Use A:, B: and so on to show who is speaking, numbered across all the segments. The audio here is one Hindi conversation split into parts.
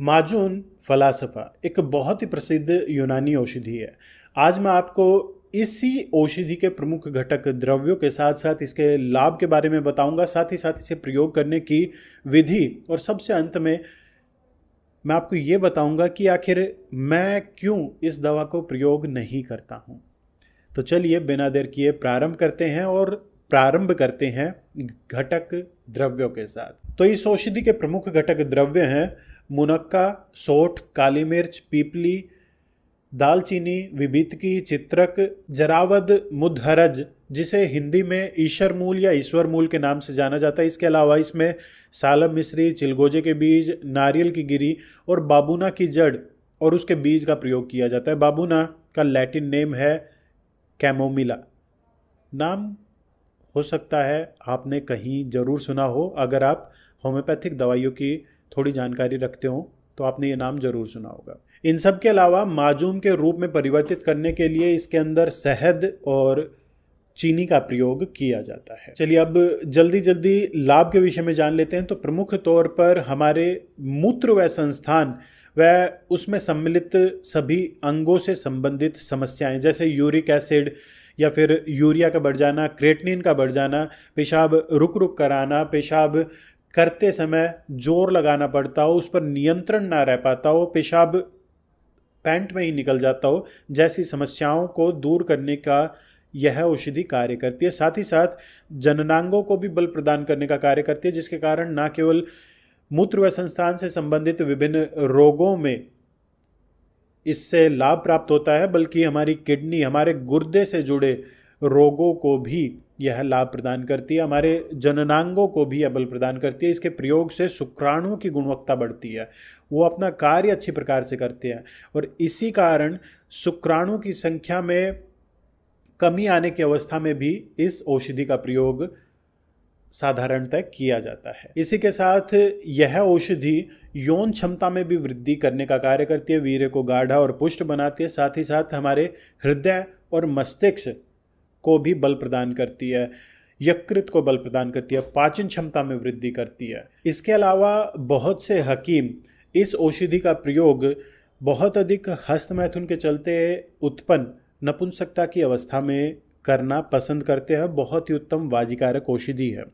A: माजून फ़लासफ़ा एक बहुत ही प्रसिद्ध यूनानी औषधि है आज मैं आपको इसी औषधि के प्रमुख घटक द्रव्यों के साथ साथ इसके लाभ के बारे में बताऊंगा साथ ही साथ इसे प्रयोग करने की विधि और सबसे अंत में मैं आपको ये बताऊंगा कि आखिर मैं क्यों इस दवा को प्रयोग नहीं करता हूँ तो चलिए बिना देर किए प्रारंभ करते हैं और प्रारंभ करते हैं घटक द्रव्यों के साथ तो इस औषधि के प्रमुख घटक द्रव्य हैं मुनक्का सोठ काली मिर्च पीपली दालचीनी की चित्रक जरावद मुदहरज जिसे हिंदी में ईश्वर मूल या ईश्वर मूल के नाम से जाना जाता है इसके अलावा इसमें सालम मिश्री चिलगोजे के बीज नारियल की गिरी और बाबूना की जड़ और उसके बीज का प्रयोग किया जाता है बाबूना का लैटिन नेम है कैमोमिला नाम हो सकता है आपने कहीं ज़रूर सुना हो अगर आप होम्योपैथिक दवाइयों की थोड़ी जानकारी रखते हो तो आपने ये नाम ज़रूर सुना होगा इन सब के अलावा माजूम के रूप में परिवर्तित करने के लिए इसके अंदर शहद और चीनी का प्रयोग किया जाता है चलिए अब जल्दी जल्दी लाभ के विषय में जान लेते हैं तो प्रमुख तौर पर हमारे मूत्र व संस्थान व उसमें सम्मिलित सभी अंगों से संबंधित समस्याएं जैसे यूरिक एसिड या फिर यूरिया का बढ़ जाना क्रेटनिन का बढ़ जाना पेशाब रुक रुक कर आना पेशाब करते समय जोर लगाना पड़ता हो उस पर नियंत्रण ना रह पाता हो पेशाब पैंट में ही निकल जाता हो जैसी समस्याओं को दूर करने का यह औषधि कार्य करती है साथ ही साथ जननांगों को भी बल प्रदान करने का कार्य करती है जिसके कारण ना केवल मूत्र व संस्थान से संबंधित विभिन्न रोगों में इससे लाभ प्राप्त होता है बल्कि हमारी किडनी हमारे गुर्दे से जुड़े रोगों को भी यह लाभ प्रदान करती है हमारे जननांगों को भी यह बल प्रदान करती है इसके प्रयोग से शुक्राणुओं की गुणवत्ता बढ़ती है वो अपना कार्य अच्छी प्रकार से करते हैं और इसी कारण शुक्राणु की संख्या में कमी आने की अवस्था में भी इस औषधि का प्रयोग साधारणतः किया जाता है इसी के साथ यह औषधि यौन क्षमता में भी वृद्धि करने का कार्य करती है वीर्य को गाढ़ा और पुष्ट बनाती है साथ ही साथ हमारे हृदय और मस्तिष्क को भी बल प्रदान करती है यकृत को बल प्रदान करती है पाचन क्षमता में वृद्धि करती है इसके अलावा बहुत से हकीम इस औषधि का प्रयोग बहुत अधिक हस्तमैथुन के चलते उत्पन्न नपुंसकता की अवस्था में करना पसंद करते हैं बहुत ही उत्तम वाजिकारक औषधि है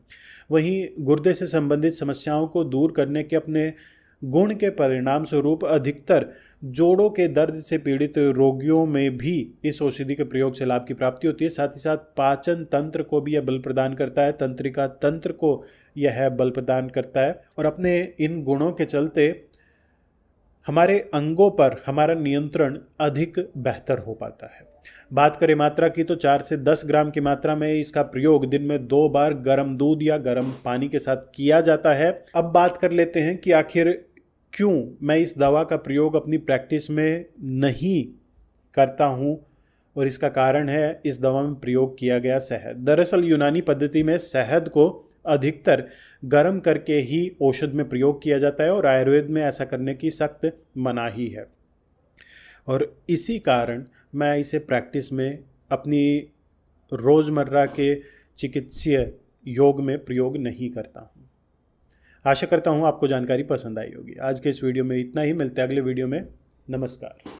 A: वहीं गुर्दे से संबंधित समस्याओं को दूर करने के अपने गुण के परिणाम स्वरूप अधिकतर जोड़ों के दर्द से पीड़ित रोगियों में भी इस औषधि के प्रयोग से लाभ की प्राप्ति होती है साथ ही साथ पाचन तंत्र को भी यह बल प्रदान करता है तंत्रिका तंत्र को यह बल प्रदान करता है और अपने इन गुणों के चलते हमारे अंगों पर हमारा नियंत्रण अधिक बेहतर हो पाता है बात करें मात्रा की तो चार से दस ग्राम की मात्रा में इसका प्रयोग दिन में दो बार गर्म दूध या गर्म पानी के साथ किया जाता है अब बात कर लेते हैं कि आखिर क्यों मैं इस दवा का प्रयोग अपनी प्रैक्टिस में नहीं करता हूँ और इसका कारण है इस दवा में प्रयोग किया गया शहद दरअसल यूनानी पद्धति में शहद को अधिकतर गर्म करके ही औषध में प्रयोग किया जाता है और आयुर्वेद में ऐसा करने की सख्त मनाही है और इसी कारण मैं इसे प्रैक्टिस में अपनी रोज़मर्रा के चिकित्सीय योग में प्रयोग नहीं करता हूँ आशा करता हूँ आपको जानकारी पसंद आई होगी आज के इस वीडियो में इतना ही मिलते हैं अगले वीडियो में नमस्कार